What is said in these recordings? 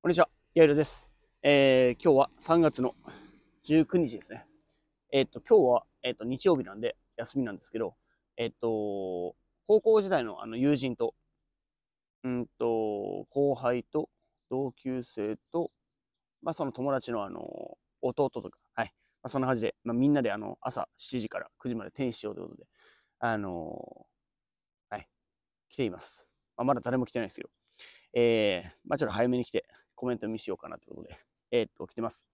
こんにちは、やいです。えー、今日は3月の19日ですね。えー、っと、今日は、えー、と、日曜日なんで休みなんですけど、えー、っと、高校時代のあの友人と、うんと、後輩と、同級生と、まあ、その友達のあの、弟とか、はい。まあ、そんな感じで、まあ、みんなであの、朝7時から9時までテニスしようということで、あのはい、来ています。まあ、まだ誰も来てないですけど、えー、まあ、ちょっと早めに来て、コメント見しようかなということで、えー、っと、来てます。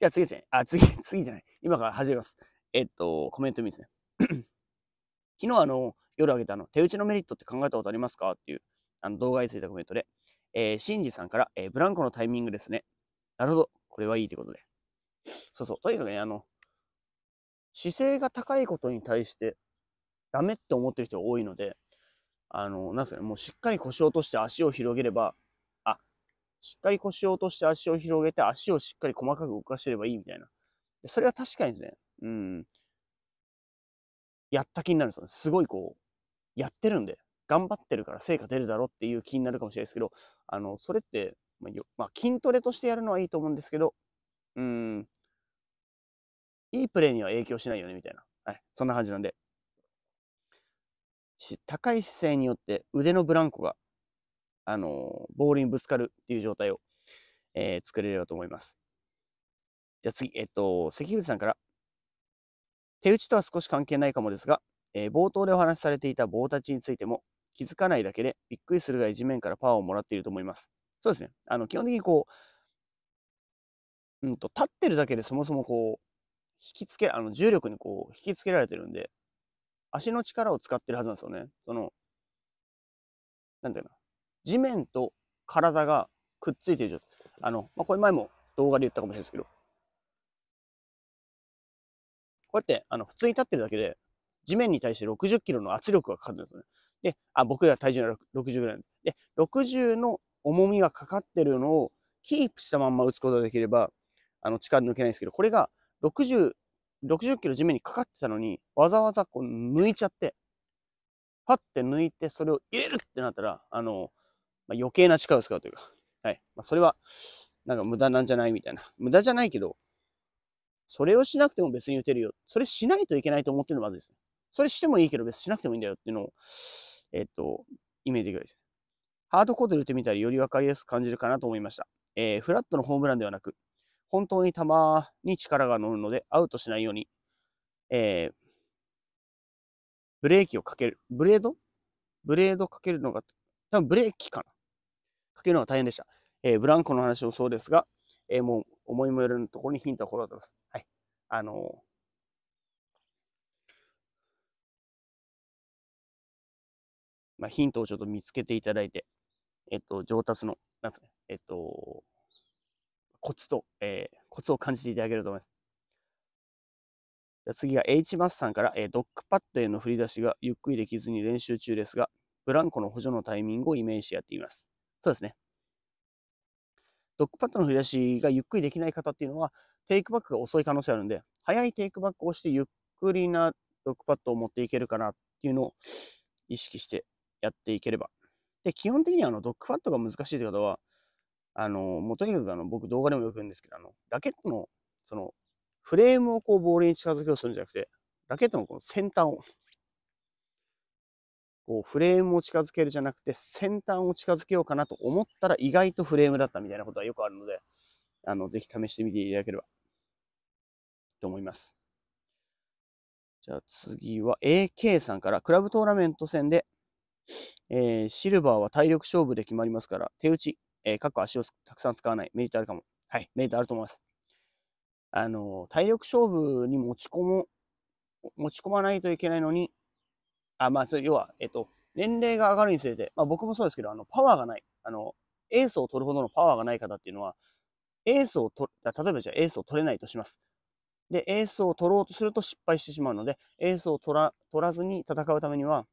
じゃあ次ですね。あ、次、次じゃない。今から始めます。えー、っと、コメント見ですね。昨日あの、夜あげたの、手打ちのメリットって考えたことありますかっていうあの動画についたコメントで、えー、シンジさんから、えー、ブランコのタイミングですね。なるほど。これはいいということで。そうそう。とにかくね、あの、姿勢が高いことに対してダメって思ってる人が多いので、あの、なんすかね、もうしっかり腰を落として足を広げれば、しっかり腰を落として足を広げて、足をしっかり細かく動かしてればいいみたいな。それは確かにですね、うん。やった気になるんですよね。すごいこう、やってるんで、頑張ってるから成果出るだろうっていう気になるかもしれないですけど、あの、それって、まあ、まあ、筋トレとしてやるのはいいと思うんですけど、うん、いいプレーには影響しないよね、みたいな。はい、そんな感じなんで。高い姿勢によって腕のブランコがあの、ボールにぶつかるっていう状態を、えー、作れればと思います。じゃあ次、えっと、関口さんから。手打ちとは少し関係ないかもですが、えー、冒頭でお話しされていた棒立ちについても、気づかないだけでびっくりするが地面からパワーをもらっていると思います。そうですね。あの、基本的にこう、うんと、立ってるだけでそもそもこう、引きつけ、あの、重力にこう、引きつけられてるんで、足の力を使ってるはずなんですよね。その、なんていうの、地面と体がくっついている状態。あの、まあ、これ前も動画で言ったかもしれないですけど、こうやって、あの、普通に立ってるだけで、地面に対して60キロの圧力がかかるんですよね。で、あ、僕が体重が60ぐらいで。で、60の重みがかかってるのをキープしたまんま打つことができれば、あの、力抜けないんですけど、これが60、60キロ地面にかかってたのに、わざわざこう抜いちゃって、パッて抜いてそれを入れるってなったら、あの、まあ、余計な力を使うというか、はい。まあ、それは、なんか無駄なんじゃないみたいな。無駄じゃないけど、それをしなくても別に打てるよ。それしないといけないと思ってるのはまずですね。それしてもいいけど別にしなくてもいいんだよっていうのを、えっと、イメージぐらいです。ハードコードで打ってみたらよりわかりやすく感じるかなと思いました。えー、フラットのホームランではなく、本当に球に力が乗るのでアウトしないように、えー、ブレーキをかける。ブレードブレードかけるのが、多分ブレーキかな。っていうのは大変でした。えー、ブランコの話もそうですが、えー、もう思いもよるところにヒントを転がってます。はい。あのまあ、ヒントをちょっと見つけていただいて、えっと、上達の、なんすかね、えっと、コツと、えー、コツを感じていただけると思います。じゃ次が H マスさんから、えー、ドックパッドへの振り出しがゆっくりできずに練習中ですが、ブランコの補助のタイミングをイメージしてやっています。そうですね。ドッグパッドの振り出しがゆっくりできない方っていうのは、テイクバックが遅い可能性あるんで、早いテイクバックをしてゆっくりなドッグパッドを持っていけるかなっていうのを意識してやっていければ。で、基本的にあのドッグパッドが難しいという方は、あの、もうとにかくあの僕動画でもよく言うんですけど、あの、ラケットのそのフレームをこうボールに近づけようとするんじゃなくて、ラケットのこの先端をこうフレームを近づけるじゃなくて先端を近づけようかなと思ったら意外とフレームだったみたいなことはよくあるので、あの、ぜひ試してみていただければと思います。じゃあ次は AK さんから、クラブトーナメント戦で、えー、シルバーは体力勝負で決まりますから、手打ち、えー、かっこ足をたくさん使わない、メリットあるかも。はい、メリットあると思います。あの、体力勝負に持ち込む、持ち込まないといけないのに、あ、まあ、そう要は、えっと、年齢が上がるにつれて、まあ、僕もそうですけど、あの、パワーがない。あの、エースを取るほどのパワーがない方っていうのは、エースを取、例えばじゃあエースを取れないとします。で、エースを取ろうとすると失敗してしまうので、エースを取ら、取らずに戦うためには、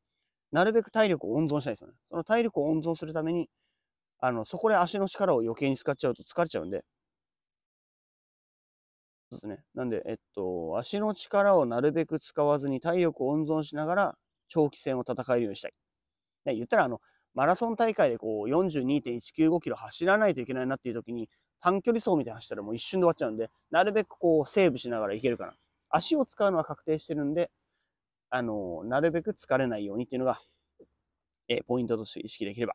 なるべく体力を温存したいですよね。その体力を温存するために、あの、そこで足の力を余計に使っちゃうと疲れちゃうんで、そうですね。なんで、えっと、足の力をなるべく使わずに体力を温存しながら長期戦を戦えるようにしたい。ね、言ったらあの、マラソン大会でこう42.195キロ走らないといけないなっていう時に、短距離走みたいに走ったらもう一瞬で終わっちゃうんで、なるべくこうセーブしながらいけるかな。足を使うのは確定してるんで、あのー、なるべく疲れないようにっていうのが、えー、ポイントとして意識できれば。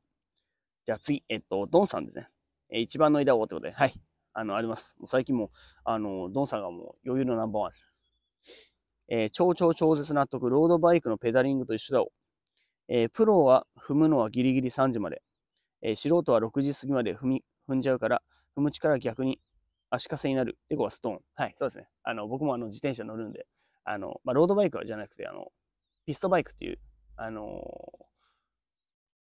じゃあ次、えっと、ドンさんですね。えー、一番の枝をってことで、はい。あの、あります。もう最近も、あの、ドンさんがもう余裕のナンバーワンです。えー、超超超絶納得、ロードバイクのペダリングと一緒だを。えー、プロは踏むのはギリギリ3時まで。えー、素人は6時過ぎまで踏み、踏んじゃうから、踏む力逆に足かせになる。エゴはストーン。はい、そうですね。あの、僕もあの自転車乗るんで、あの、まあ、ロードバイクじゃなくて、あの、ピストバイクっていう、あの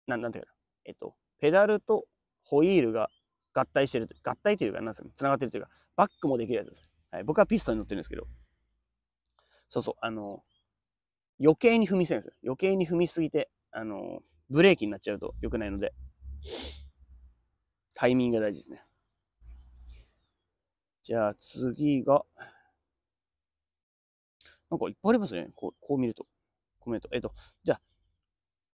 ー、ななんていうかえっと、ペダルとホイールが合体してる、合体というか、なんですか、繋がってるというか、バックもできるやつです。はい、僕はピストに乗ってるんですけど、そうそう、あの、余計に踏みすぎるんですよ。余計に踏みすぎて、あの、ブレーキになっちゃうと良くないので、タイミングが大事ですね。じゃあ次が、なんかいっぱいありますね。こう、こう見ると。コメント。えっと、じゃあ、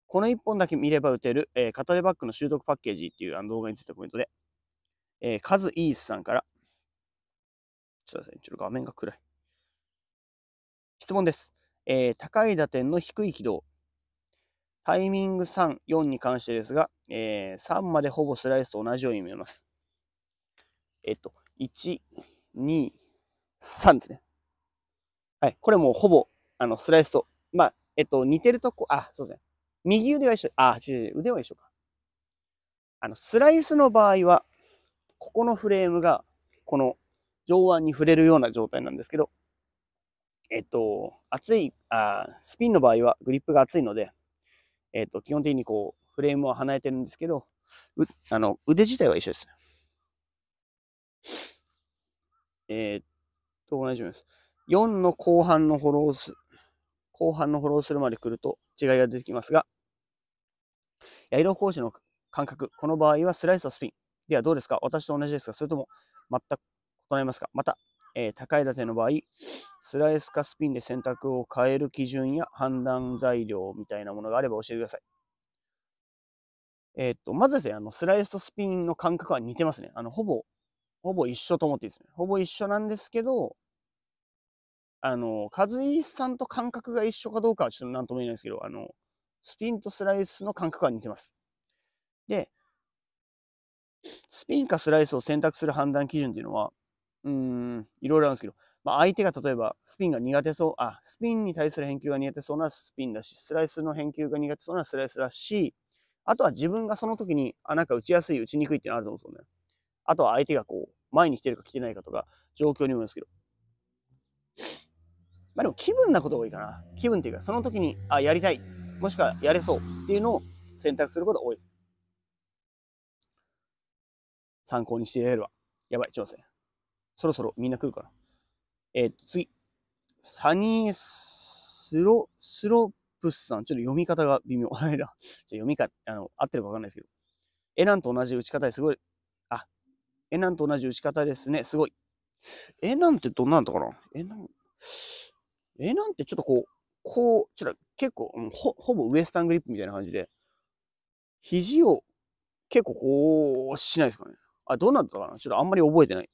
この一本だけ見れば打てる、えー、片手バッグの習得パッケージっていうあの動画についてコメントで、えー、カズイースさんから、ちょっと待って、ちょっと画面が暗い。質問です。えー、高い打点の低い軌道。タイミング3、4に関してですが、えー、3までほぼスライスと同じように見えます。えっと、1、2、3ですね。はい。これもうほぼ、あの、スライスと、まあ、えっと、似てるとこ、あ、そうですね。右腕は一緒、あ、腕は一緒か。あの、スライスの場合は、ここのフレームが、この上腕に触れるような状態なんですけど、えっと、熱い、あスピンの場合はグリップが熱いので、えっと、基本的にこう、フレームは離れてるんですけど、うあの腕自体は一緒です。えー、っと、同じです。4の後半のフォローす、後半のフォローするまで来ると違いが出てきますが、ヤイロー講師の感覚、この場合はスライスとスピン。ではどうですか私と同じですかそれとも全く異なりますかまた、えー、高い建ての場合、スライスかスピンで選択を変える基準や判断材料みたいなものがあれば教えてください。えー、っと、まずですね、あの、スライスとスピンの感覚は似てますね。あの、ほぼ、ほぼ一緒と思っていいですね。ほぼ一緒なんですけど、あの、和井さんと感覚が一緒かどうかはちょっと何とも言えないですけど、あの、スピンとスライスの感覚は似てます。で、スピンかスライスを選択する判断基準っていうのは、うん、いろいろあるんですけど、まあ、相手が例えばスピンが苦手そう、あ、スピンに対する返球が苦手そうなスピンだし、スライスの返球が苦手そうなスライスだし、あとは自分がその時に、あ、なんか打ちやすい、打ちにくいってのあると思うんですよね。あとは相手がこう、前に来てるか来てないかとか、状況にもよるんですけど。まあでも気分なことが多いかな。気分っていうか、その時に、あ、やりたい、もしくはやれそうっていうのを選択することが多い参考にしてやるわ。やばい、ちょそろそろみんな来るかな。えっ、ー、と、次。サニースロ、スロプスさん。ちょっと読み方が微妙。あれだ。読み方、あの、合ってるかわかんないですけど。エナンと同じ打ち方ですごい。あ、エナンと同じ打ち方ですね。すごい。エナンってどんなんだかなエナン。エナンってちょっとこう、こう、ちょっと結構、ほ、ほぼウエスタングリップみたいな感じで、肘を結構こう、しないですかね。あ、どうなったかなちょっとあんまり覚えてない。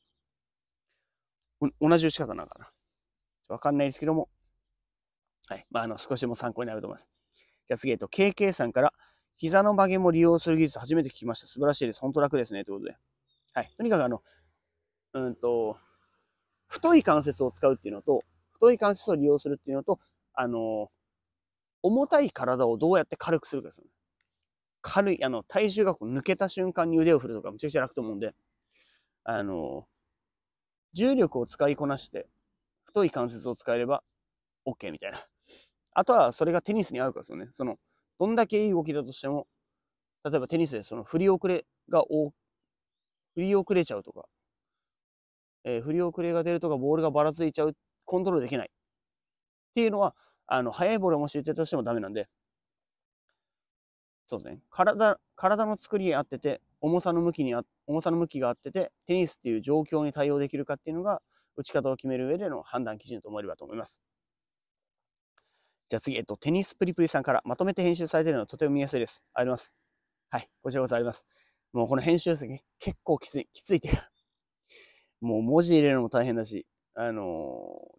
同じ打ち方なのかなわかんないですけども、はい。まあ、あの、少しでも参考になると思います。じゃあ次、えっと、KK さんから、膝の曲げも利用する技術初めて聞きました。素晴らしいです。本当楽ですね。ということで。はい。とにかくあの、うんと、太い関節を使うっていうのと、太い関節を利用するっていうのと、あの、重たい体をどうやって軽くするかですよね。軽い、あの、体重がこう抜けた瞬間に腕を振るとか、むちゃくちゃ楽と思うんで、あの、重力を使いこなして、太い関節を使えれば OK みたいな。あとはそれがテニスに合うかですよね。その、どんだけいい動きだとしても、例えばテニスでその振り遅れが振り遅れちゃうとか、えー、振り遅れが出るとか、ボールがばらついちゃう、コントロールできない。っていうのは、あの、速いボールをもし打てたとしてもダメなんで、そうですね。体、体の作りに合ってて、重さの向きにあ、重さの向きが合ってて、テニスっていう状況に対応できるかっていうのが、打ち方を決める上での判断基準と思えればと思います。じゃあ次、えっと、テニスプリプリさんからまとめて編集されてるのはとても見やすいです。あります。はい、こちらこそあります。もうこの編集ですね、結構きつい、きついっていもう文字入れるのも大変だし、あの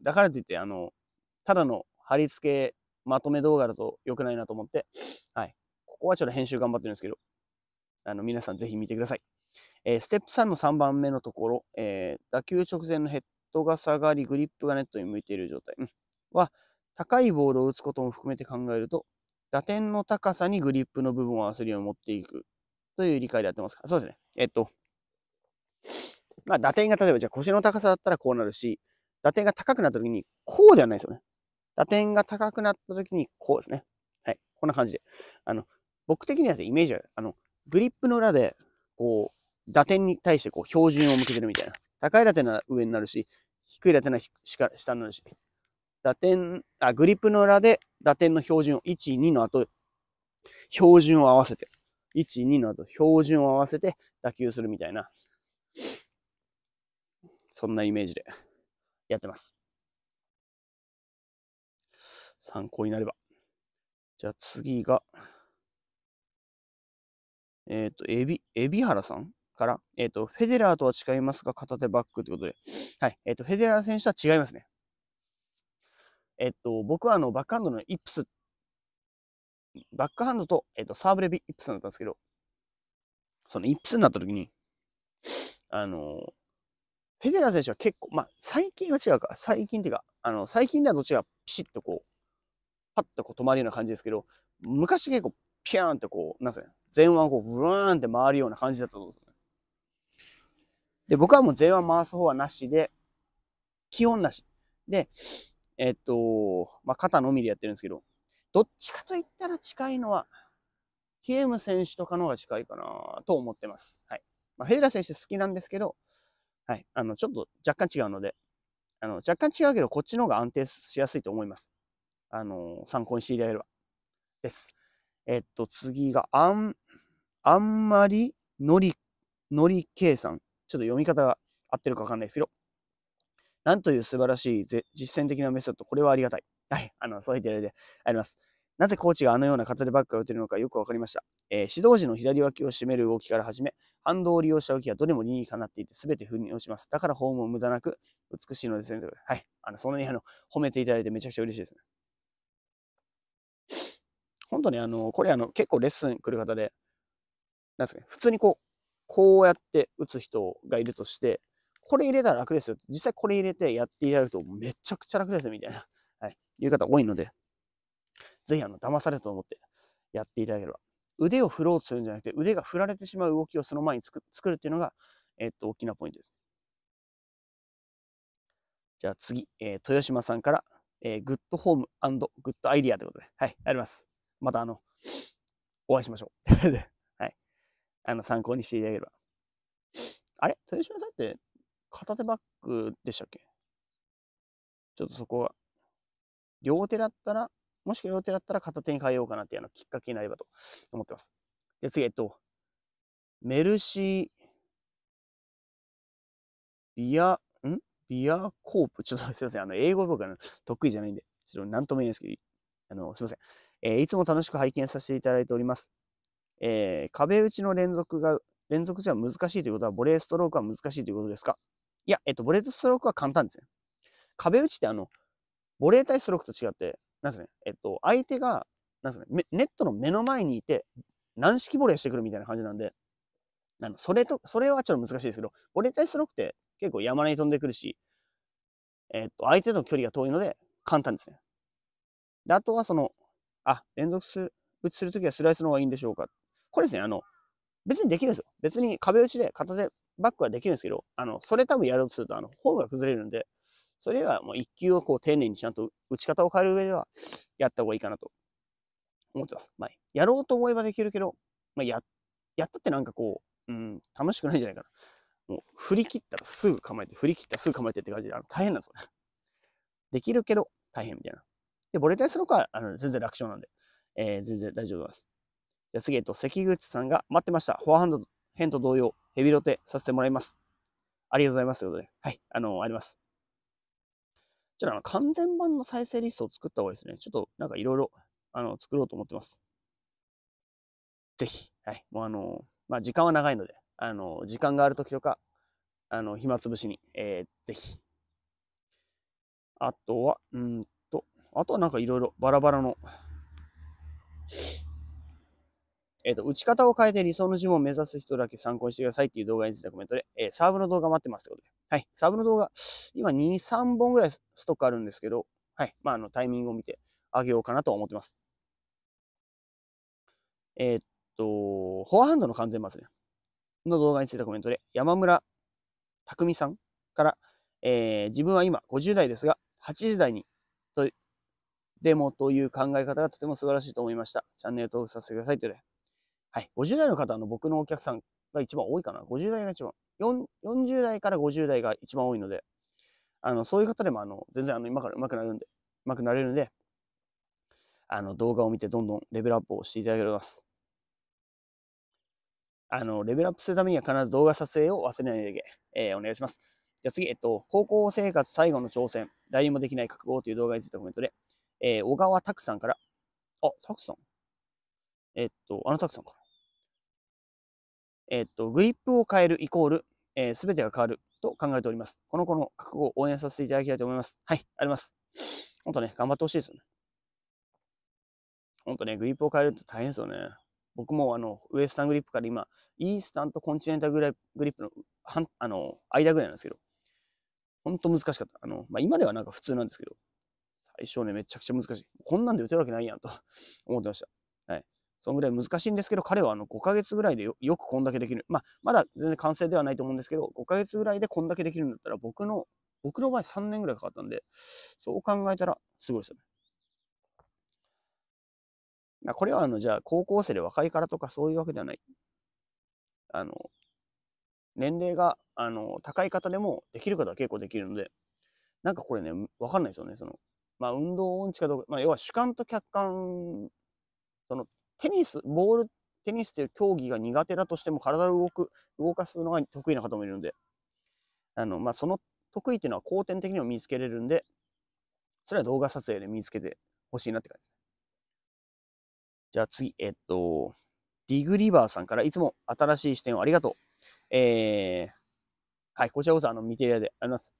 ー、だからといって、あのー、ただの貼り付けまとめ動画だと良くないなと思って、はい、ここはちょっと編集頑張ってるんですけど、あの、皆さんぜひ見てください。えー、ステップ3の3番目のところ、えー、打球直前のヘッドが下がり、グリップがネットに向いている状態は、高いボールを打つことも含めて考えると、打点の高さにグリップの部分を合わせるように持っていくという理解でやってますかそうですね。えっと、まあ、打点が例えばじゃあ腰の高さだったらこうなるし、打点が高くなった時にこうではないですよね。打点が高くなった時にこうですね。はい。こんな感じで。あの、僕的にはですね、イメージは、あの、グリップの裏で、こう、打点に対してこう標準を向けてるみたいな。高い打点なら上になるし、低い打点なら下になるし。打点、あ、グリップの裏で打点の標準を1、2の後、標準を合わせて、1、2の後、標準を合わせて打球するみたいな。そんなイメージでやってます。参考になれば。じゃあ次が、えっ、ー、と、エビ、エビ原さんから、えっ、ー、と、フェデラーとは違いますが、片手バックということで、はい、えっ、ー、と、フェデラー選手とは違いますね。えっ、と、僕はあの、バックハンドのイップス、バックハンドと、えっ、と、サーブレビイップスだったんですけど、そのイップスになった時に、あの、フェデラー選手は結構、まあ、最近は違うか、最近っていうか、あの、最近ではどっちがピシッとこう、パッとこう止まるような感じですけど、昔結構ピャーンってこう、なんすかね、前腕をこう、ブワーンって回るような感じだったと思うんですよね。で、僕はもう前腕回す方はなしで、基本なし。で、えっと、まあ、肩のみでやってるんですけど、どっちかと言ったら近いのは、キエム選手とかの方が近いかなと思ってます。はい。まあ、フェデラー選手好きなんですけど、はい。あの、ちょっと若干違うので、あの、若干違うけど、こっちの方が安定しやすいと思います。あの、参考にしていただければ。です。えっと、次が、あん、あんまりのり、のりけいさん。ちょっと読み方が合ってるかわかんないですけど。なんという素晴らしい実践的なメソッド。これはありがたい。はい。あの、そう言ったいであります。なぜコーチがあのような片でバックが打てるのかよくわかりました。えー、指導時の左脇を締める動きから始め、反動を利用した動きはどれも理にかなっていて、すべて腑に落ちます。だからフォームも無駄なく美しいのですね。はい。あの、そんなにあの、褒めていただいてめちゃくちゃ嬉しいですね。本当にあの、これあの、結構レッスン来る方で、なんですかね、普通にこう、こうやって打つ人がいるとして、これ入れたら楽ですよ。実際これ入れてやっていただくとめちゃくちゃ楽ですみたいな、はい、いう方多いので、ぜひあの、騙されたと思ってやっていただければ。腕を振ろうとするんじゃなくて、腕が振られてしまう動きをその前に作るっていうのが、えっと、大きなポイントです。じゃあ次、えー、豊島さんから、えー、グッドホームグッドアイディアということで、はい、あります。またあの、お会いしましょう。はい。あの、参考にしていただければ。あれ豊島さんって片手バッグでしたっけちょっとそこは、両手だったら、もしくは両手だったら片手に変えようかなっていうあのきっかけになればと思ってます。で、次、えっと、メルシー、ビア、んビアコープちょっとすいません。あの、英語僕は得意じゃないんで、ちょっと何とも言えないですけど、あの、すいません。えいつも楽しく拝見させていただいております。え壁打ちの連続が、連続じゃ難しいということは、ボレーストロークは難しいということですかいや、えっと、ボレーストロークは簡単ですね。壁打ちってあの、ボレー対ストロークと違って、なんすね、えっと、相手が、なんすね、ネットの目の前にいて、軟式ボレーしてくるみたいな感じなんで、あの、それと、それはちょっと難しいですけど、ボレー対ストロークって結構山根に飛んでくるし、えっと、相手との距離が遠いので、簡単ですね。で、あとはその、あ、連続する打ちするときはスライスの方がいいんでしょうか。これですね、あの、別にできるんですよ。別に壁打ちで片手バックはできるんですけど、あの、それ多分やろうとすると、あの、フォームが崩れるんで、それはもう一球をこう丁寧にちゃんと打ち方を変える上では、やった方がいいかなと思ってます。まあ、やろうと思えばできるけど、まあ、や、やったってなんかこう、うん、楽しくないんじゃないかな。もう、振り切ったらすぐ構えて、振り切ったらすぐ構えてって感じで、あの、大変なんですよね。できるけど、大変みたいな。で、ボレタイスロッはあの全然楽勝なんで、えー、全然大丈夫です。じゃあ次、えっと、関口さんが待ってました。フォアハンド、編と同様、ヘビロテさせてもらいます。ありがとうございます。ということで、はい、あの、あります。ちょっとあの、完全版の再生リストを作った方がいいですね。ちょっとなんかいろいろ、あの、作ろうと思ってます。ぜひ、はい、もうあの、まあ、時間は長いので、あの、時間がある時とか、あの、暇つぶしに、えー、ぜひ。あとは、うんあとはなんかいろいろバラバラの、えっ、ー、と、打ち方を変えて理想のジムを目指す人だけ参考にしてくださいっていう動画についてコメントで、えー、サーブの動画待ってますってことで。はい。サーブの動画、今2、3本ぐらいストックあるんですけど、はい。まあ、あの、タイミングを見てあげようかなと思ってます。えー、っと、フォアハンドの完全マスね。の動画についてコメントで、山村匠さんから、えー、自分は今50代ですが、80代にとでもという考え方がとても素晴らしいと思いました。チャンネル登録させてくださいというね。はい。50代の方の僕のお客さんが一番多いかな。50代が一番。40代から50代が一番多いので、あの、そういう方でも、あの、全然、あの、今から上手くなるんで、上手くなれるんで、あの、動画を見てどんどんレベルアップをしていただけます。あの、レベルアップするためには必ず動画撮影を忘れないで、えー、お願いします。じゃあ次、えっと、高校生活最後の挑戦、誰にもできない覚悟という動画についてコメントで、えー、小川拓さんから、あ、拓さんえっと、あの拓さんから。えっと、グリップを変えるイコール、えー、てが変わると考えております。この子の覚悟を応援させていただきたいと思います。はい、あります。ほんとね、頑張ってほしいですよね。ほんとね、グリップを変えるって大変ですよね。僕もあの、ウエスタングリップから今、イースタンとコンチネンタルグリップの、はんあの、間ぐらいなんですけど、ほんと難しかった。あの、まあ、今ではなんか普通なんですけど、一生ね、めちゃくちゃ難しい。こんなんで打てるわけないやんと 思ってました。はい。そのぐらい難しいんですけど、彼はあの5ヶ月ぐらいでよくこんだけできる。まあ、まだ全然完成ではないと思うんですけど、5ヶ月ぐらいでこんだけできるんだったら、僕の、僕の場合3年ぐらいかかったんで、そう考えたらすごいですよね。まあ、これはあの、じゃあ、高校生で若いからとかそういうわけではない。あの、年齢が、あの、高い方でもできる方は結構できるので、なんかこれね、わかんないですよね。その、まあ、運動音痴かどうか、まあ、要は主観と客観、その、テニス、ボール、テニスという競技が苦手だとしても、体を動く、動かすのが得意な方もいるので、あの、まあ、その得意っていうのは後天的にも見つけれるんで、それは動画撮影で見つけてほしいなって感じですね。じゃあ次、えっと、ディグリバーさんからいつも新しい視点をありがとう。えー、はい、こちらこそあの見ていただいてあります。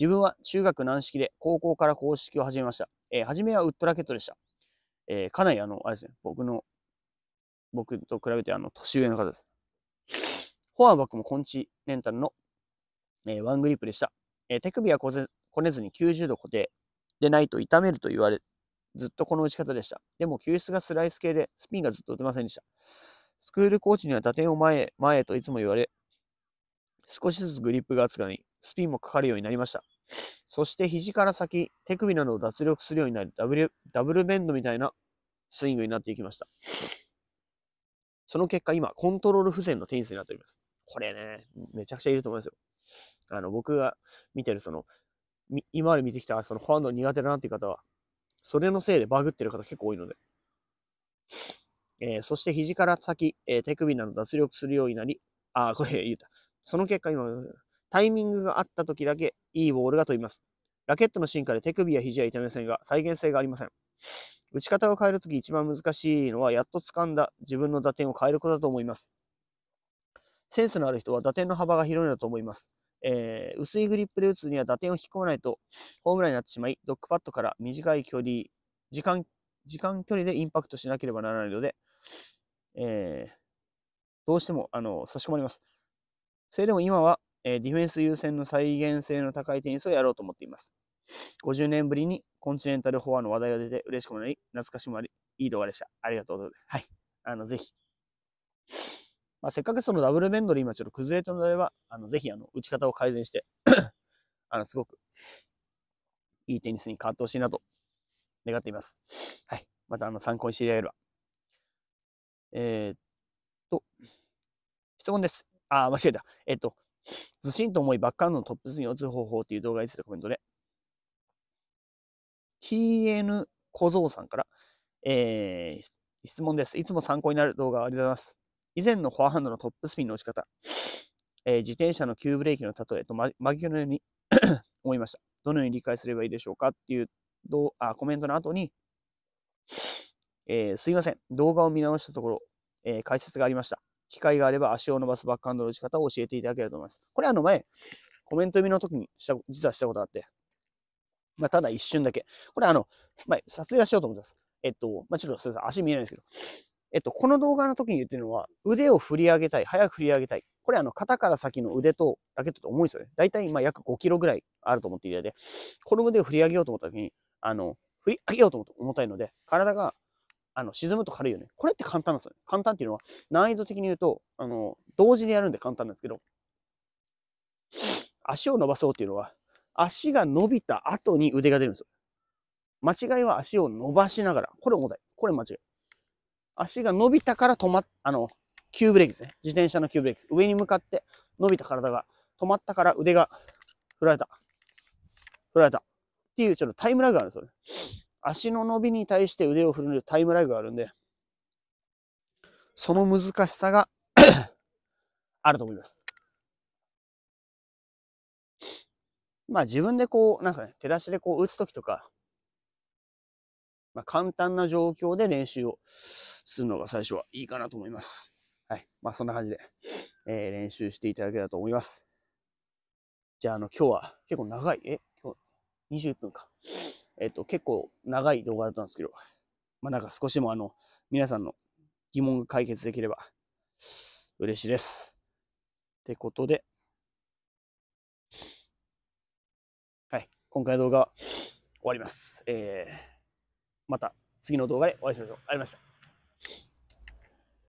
自分は中学軟式で高校から公式を始めました。えー、初めはウッドラケットでした。えー、かなりあの、あれですね、僕の、僕と比べてあの、年上の方です。フォアバックもコンチネンタルの、えー、ワングリップでした。え手首はこねずに90度固定でないと痛めると言われ、ずっとこの打ち方でした。でも球出がスライス系で、スピンがずっと打てませんでした。スクールコーチには打点を前へ、前へといつも言われ、少しずつグリップが厚くなり、スピンもかかるようになりました。そして肘から先、手首などを脱力するようになり、ダブルダブルベンドみたいなスイングになっていきました。その結果、今、コントロール不全のテニスになっております。これね、めちゃくちゃいると思いますよ。あの、僕が見てる、その、今まで見てきた、その、フォアンド苦手だなっていう方は、それのせいでバグってる方結構多いので。えー、そして肘から先、えー、手首など脱力するようになり、あ、これ言うた。その結果、今、タイミングがあった時だけいいボールが飛びます。ラケットの進化で手首や肘は痛めませんが、再現性がありません。打ち方を変えるとき一番難しいのは、やっと掴んだ自分の打点を変えることだと思います。センスのある人は打点の幅が広いのだと思います。えー、薄いグリップで打つには打点を引っ込まないとホームランになってしまい、ドッグパッドから短い距離、時間、時間距離でインパクトしなければならないので、えー、どうしても、あの、差し込まれます。それでも今はえディフェンス優先の再現性の高いテニスをやろうと思っています。50年ぶりにコンチネンタルフォアの話題が出て嬉しくもなり、懐かしもあり、いい動画でした。ありがとうございます。はい。あの、ぜひ。まあ、せっかくそのダブルベンドで今ちょっと崩れたのでは、あの、ぜひ、あの、打ち方を改善して あの、すごく、いいテニスに変わってほしいなと、願っています。はい。また、あの、参考にしていただければ。えー、っと、質問です。あ、間違えた。えー、っと、ずしんと思いバックハンドのトップスに打つ方法という動画についてコメントで、TN 小僧さんから、えー、質問です。いつも参考になる動画ありがとうございます。以前のフォアハンドのトップスピンの打ち方、えー、自転車の急ブレーキの例えと真逆のように 思いました。どのように理解すればいいでしょうかっていうどうあコメントの後に、えー、すいません。動画を見直したところ、えー、解説がありました。機会があれば足を伸ばすバックハンドの打ち方を教えていただけると思います。これあの前、コメント読みの時にした、実はしたことがあって、まあ、ただ一瞬だけ。これあの、ま撮影はしようと思ってます。えっと、まあ、ちょっとすいません、足見えないんですけど、えっと、この動画の時に言ってるのは、腕を振り上げたい、早く振り上げたい。これあの、肩から先の腕とラケットって重いんですよね。だいたいまあ約5キロぐらいあると思っていただいて、この腕を振り上げようと思った時に、あの、振り上げようと思った重たいので、体があの、沈むと軽いよね。これって簡単なんですよね。簡単っていうのは、難易度的に言うと、あの、同時にやるんで簡単なんですけど、足を伸ばそうっていうのは、足が伸びた後に腕が出るんですよ。間違いは足を伸ばしながら。これ重たい。これ間違い。足が伸びたから止まっ、あの、急ブレーキですね。自転車の急ブレーキ。上に向かって伸びた体が止まったから腕が振られた。振られた。っていうちょっとタイムラグがあるんですよね。足の伸びに対して腕を振るタイムラグがあるんで、その難しさが あると思います。まあ自分でこう、なんすかね、手出しでこう打つときとか、まあ簡単な状況で練習をするのが最初はいいかなと思います。はい。まあそんな感じで、えー、練習していただけたと思います。じゃあ、あの、今日は結構長い。え今日21分か。えっと、結構長い動画だったんですけど、まあ、なんか少しでもあの、皆さんの疑問が解決できれば嬉しいです。ってことで、はい、今回の動画は終わります。えー、また次の動画でお会いしましょう。ありました。